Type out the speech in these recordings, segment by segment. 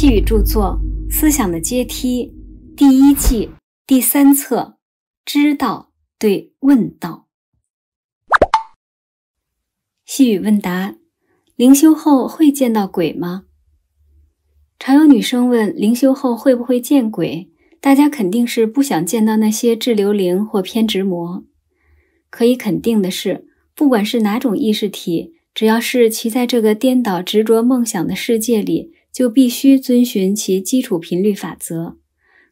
细雨著作《思想的阶梯》第一季第三册，知道对问道。细雨问答：灵修后会见到鬼吗？常有女生问灵修后会不会见鬼？大家肯定是不想见到那些滞留灵或偏执魔。可以肯定的是，不管是哪种意识体，只要是其在这个颠倒执着梦想的世界里。就必须遵循其基础频率法则。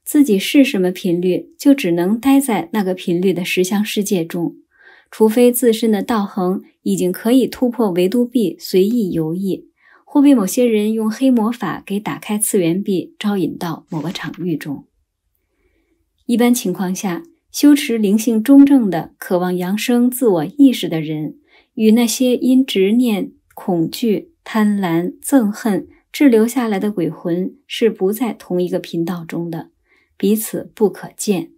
自己是什么频率，就只能待在那个频率的十相世界中。除非自身的道恒已经可以突破维度壁，随意游弋，或被某些人用黑魔法给打开次元壁，招引到某个场域中。一般情况下，修持灵性中正的、渴望扬升自我意识的人，与那些因执念、恐惧、贪婪、憎恨。滞留下来的鬼魂是不在同一个频道中的，彼此不可见，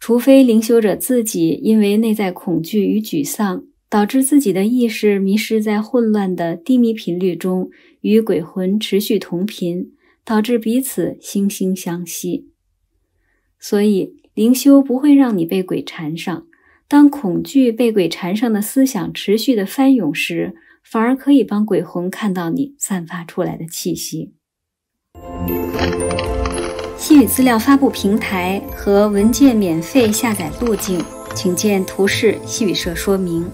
除非灵修者自己因为内在恐惧与沮丧，导致自己的意识迷失在混乱的低迷频率中，与鬼魂持续同频，导致彼此惺惺相惜。所以灵修不会让你被鬼缠上。当恐惧被鬼缠上的思想持续的翻涌时。反而可以帮鬼魂看到你散发出来的气息。细语资料发布平台和文件免费下载路径，请见图示细语社说明。